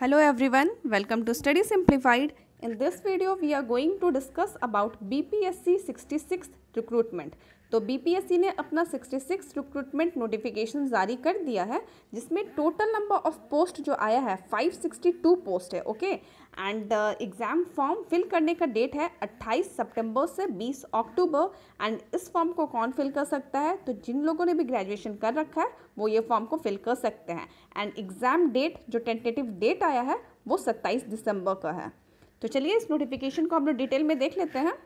Hello everyone, welcome to Study Simplified. In this video, we are going to discuss about BPSC 66 recruitment. तो BPSC ने अपना 66 recruitment notification जारी कर दिया है जिसमें टोटल नंबर ऑफ पोस्ट जो आया है 562 पोस्ट है okay and exam form fill करने का डेट है 28 सितंबर से 20 अक्टूबर एंड इस फॉर्म को कौन फिल कर सकता है तो जिन लोगों ने भी ग्रेजुएशन कर रखा है वो ये फॉर्म को फिल कर सकते हैं एंड एग्ज़ाम डेट जो टेंटेटिव डेट आया है वो 27 दिसंबर का है तो चलिए इस नोटिफिकेशन को हम लोग डिटेल में देख लेते हैं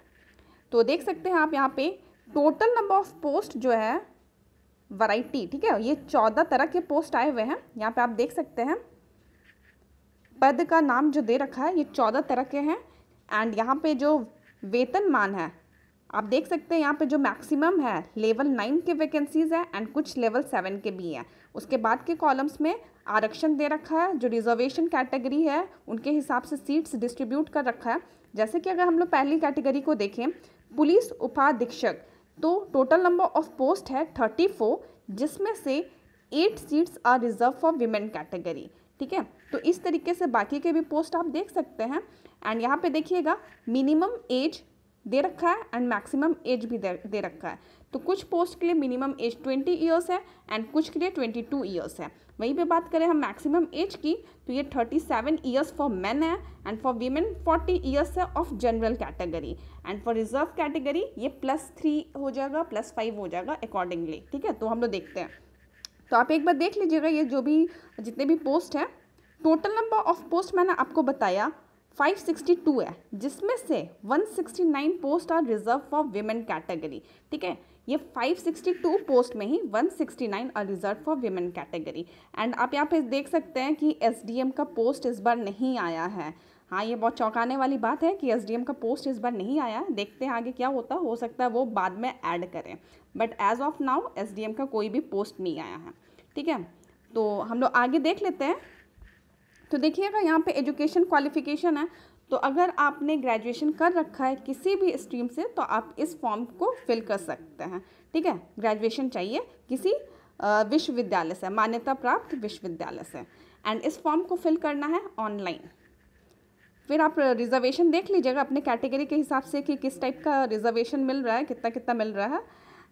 तो देख सकते हैं आप यहाँ पे टोटल नंबर ऑफ पोस्ट जो है वराइटी ठीक है ये चौदह तरह के पोस्ट आए हुए हैं यहाँ पे आप देख सकते हैं पद का नाम जो दे रखा है ये चौदह तरह के हैं एंड यहाँ पे जो वेतन मान है आप देख सकते हैं यहाँ पे जो मैक्सिमम है लेवल नाइन के वैकेंसीज़ है एंड कुछ लेवल सेवन के भी हैं उसके बाद के कॉलम्स में आरक्षण दे रखा है जो रिजर्वेशन कैटेगरी है उनके हिसाब से सीट्स डिस्ट्रीब्यूट कर रखा है जैसे कि अगर हम लोग पहली कैटेगरी को देखें पुलिस उपाधीक्षक तो टोटल नंबर ऑफ पोस्ट है थर्टी फोर जिसमें से eight seats are reserve for women category ठीक है तो इस तरीके से बाकी के भी पोस्ट आप देख सकते हैं एंड यहाँ पे देखिएगा मिनिमम एज दे रखा है एंड मैक्सिमम एज भी दे, दे रखा है तो कुछ पोस्ट के लिए मिनिमम एज ट्वेंटी ईयर्स है एंड कुछ के लिए ट्वेंटी टू ईयर्स है वहीं पे बात करें हम मैक्सिमम एज की तो ये thirty seven years for men है and for women forty years है of general category and for reserve category ये प्लस थ्री हो जाएगा प्लस फाइव हो जाएगा अकॉर्डिंगली ठीक है तो हम लोग देखते हैं तो आप एक बार देख लीजिएगा ये जो भी जितने भी पोस्ट हैं टोटल नंबर ऑफ पोस्ट मैंने आपको बताया 562 है जिसमें से 169 post are reserve for women category ठीक है ये 562 पोस्ट में ही 169 are reserve for women category and आप यहाँ पे देख सकते हैं कि एसडीएम का पोस्ट इस बार नहीं आया है हाँ ये बहुत चौंकाने वाली बात है कि एसडीएम का पोस्ट इस बार नहीं आया देखते हैं आगे क्या होता हो सकता है वो बाद में ऐड करें बट एज ऑफ नाउ एस का कोई भी पोस्ट नहीं आया है ठीक है तो हम लोग आगे देख लेते हैं तो देखिएगा यहाँ पे एजुकेशन क्वालिफिकेशन है तो अगर आपने ग्रेजुएशन कर रखा है किसी भी स्ट्रीम से तो आप इस फॉर्म को फिल कर सकते हैं ठीक है ग्रेजुएशन चाहिए किसी विश्वविद्यालय से मान्यता प्राप्त विश्वविद्यालय से एंड इस फॉर्म को फिल करना है ऑनलाइन फिर आप रिजर्वेशन देख लीजिएगा अपने कैटेगरी के हिसाब से कि किस टाइप का रिजर्वेशन मिल रहा है कितना कितना मिल रहा है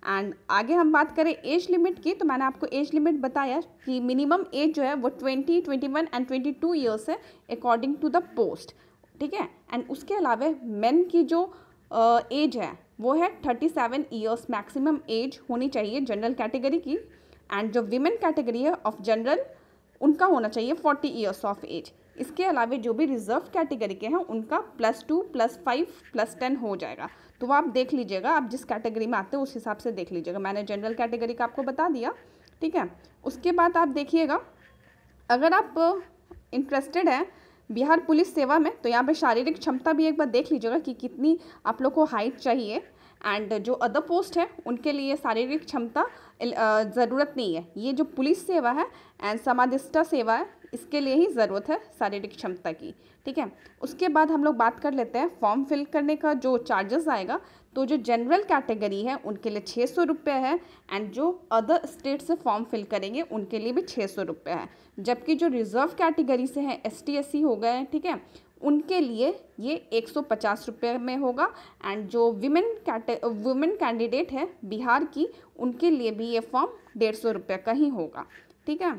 एंड आगे हम बात करें एज लिमिट की तो मैंने आपको एज लिमिट बताया कि मिनिमम एज जो है वो twenty twenty one and twenty two years है अकॉर्डिंग टू द पोस्ट ठीक है एंड उसके अलावा मेन की जो एज uh, है वो है thirty seven years maximum age होनी चाहिए जनरल कैटेगरी की एंड जो वीमेन कैटेगरी है ऑफ जनरल उनका होना चाहिए फोर्टी ईयर्स ऑफ एज इसके अलावा जो भी रिजर्व कैटेगरी के हैं उनका plus two plus five plus ten हो जाएगा तो वो आप देख लीजिएगा आप जिस कैटेगरी में आते हो उस हिसाब से देख लीजिएगा मैंने जनरल कैटेगरी का आपको बता दिया ठीक है उसके बाद आप देखिएगा अगर आप इंटरेस्टेड हैं बिहार पुलिस सेवा में तो यहाँ पे शारीरिक क्षमता भी एक बार देख लीजिएगा कि कितनी आप लोग को हाइट चाहिए एंड जो अदर पोस्ट है उनके लिए शारीरिक क्षमता ज़रूरत नहीं है ये जो पुलिस सेवा है एंड समाधिष्ठा सेवा है इसके लिए ही ज़रूरत है शारीरिक क्षमता की ठीक है उसके बाद हम लोग बात कर लेते हैं फॉर्म फिल करने का जो चार्जेस आएगा तो जो जनरल कैटेगरी है उनके लिए छः सौ रुपये है एंड जो अदर स्टेट से फॉर्म फिल करेंगे उनके लिए भी छः सौ रुपये है जबकि जो रिजर्व कैटेगरी से हैं एस टी एस सी हो गए हैं ठीक है उनके लिए ये एक सौ पचास रुपये में होगा एंड जो वीमेन कैटे वुमेन कैंडिडेट है बिहार की उनके लिए भी ये फॉर्म डेढ़ सौ रुपये का ही होगा ठीक है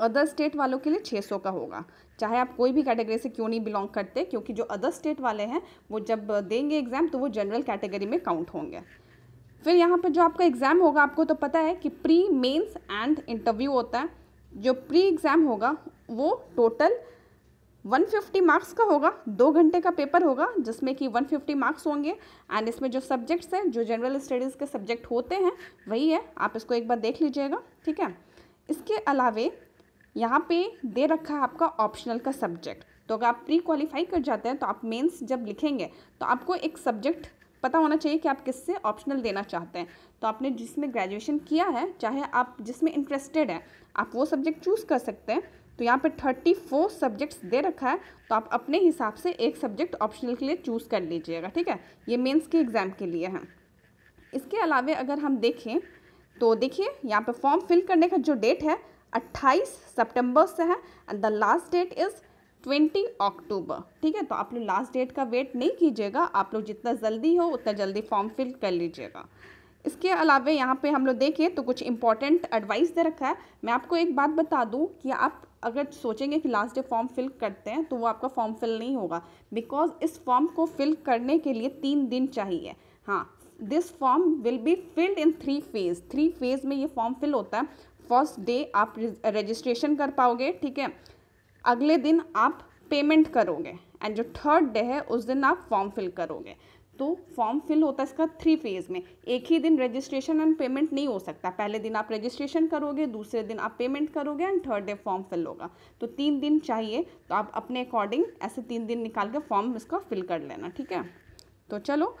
अदर स्टेट वालों के लिए 600 का होगा चाहे आप कोई भी कैटेगरी से क्यों नहीं बिलोंग करते क्योंकि जो अदर स्टेट वाले हैं वो जब देंगे एग्ज़ाम तो वो जनरल कैटेगरी में काउंट होंगे फिर यहाँ पर जो आपका एग्ज़ाम होगा आपको तो पता है कि प्री मेंस एंड इंटरव्यू होता है जो प्री एग्ज़ाम होगा वो टोटल 150 मार्क्स का होगा दो घंटे का पेपर होगा जिसमें कि 150 मार्क्स होंगे एंड इसमें जो सब्जेक्ट्स हैं जो जनरल स्टडीज़ के सब्जेक्ट होते हैं वही है आप इसको एक बार देख लीजिएगा ठीक है इसके अलावे यहाँ पे दे रखा है आपका ऑप्शनल का सब्जेक्ट तो अगर आप प्री क्वालिफाई कर जाते हैं तो आप मेंस जब लिखेंगे तो आपको एक सब्जेक्ट पता होना चाहिए कि आप किससे ऑप्शनल देना चाहते हैं तो आपने जिसमें ग्रेजुएशन किया है चाहे आप जिसमें इंटरेस्टेड हैं आप वो सब्जेक्ट चूज़ कर सकते हैं तो यहाँ पे थर्टी फोर सब्जेक्ट्स दे रखा है तो आप अपने हिसाब से एक सब्जेक्ट ऑप्शनल के लिए चूज़ कर लीजिएगा ठीक है ये मेंस के एग्ज़ाम के लिए है इसके अलावा अगर हम देखें तो देखिए यहाँ पे फॉर्म फिल करने का जो डेट है 28 सितंबर से है and the last date is twenty October ठीक है तो आप लोग लास्ट डेट का वेट नहीं कीजिएगा आप लोग जितना जल्दी हो उतना जल्दी फॉर्म फिल कर लीजिएगा इसके अलावा यहाँ पे हम लोग देखें तो कुछ इंपॉर्टेंट एडवाइस दे रखा है मैं आपको एक बात बता दूँ कि आप अगर सोचेंगे कि लास्ट डे फॉर्म फिल करते हैं तो वो आपका फॉर्म फिल नहीं होगा बिकॉज इस फॉर्म को फिल करने के लिए तीन दिन चाहिए हाँ this form will be filled in three phase three phase में ये फॉर्म फिल होता है फर्स्ट डे आप रजिस्ट्रेशन कर पाओगे ठीक है अगले दिन आप पेमेंट करोगे एंड जो थर्ड डे है उस दिन आप फॉर्म फिल करोगे तो फॉर्म फिल होता है इसका थ्री फेज में एक ही दिन रजिस्ट्रेशन एंड पेमेंट नहीं हो सकता पहले दिन आप रजिस्ट्रेशन करोगे दूसरे दिन आप पेमेंट करोगे and third day form fill होगा तो तीन दिन चाहिए तो आप अपने अकॉर्डिंग ऐसे तीन दिन निकाल के फॉर्म इसका फिल कर लेना ठीक है तो चलो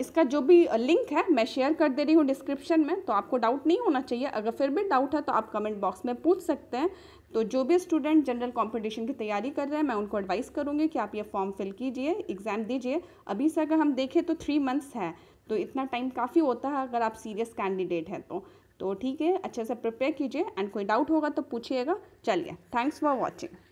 इसका जो भी लिंक है मैं शेयर कर दे रही हूँ डिस्क्रिप्शन में तो आपको डाउट नहीं होना चाहिए अगर फिर भी डाउट है तो आप कमेंट बॉक्स में पूछ सकते हैं तो जो भी स्टूडेंट जनरल कंपटीशन की तैयारी कर रहे हैं मैं उनको एडवाइस करूँगी कि आप ये फॉर्म फिल कीजिए एग्ज़ाम दीजिए अभी से अगर हम देखें तो थ्री मंथ्स है तो इतना टाइम काफ़ी होता है अगर आप सीरियस कैंडिडेट हैं तो तो ठीक है अच्छे से प्रिपेयर कीजिए एंड कोई डाउट होगा तो पूछिएगा चलिए थैंक्स फॉर वॉचिंग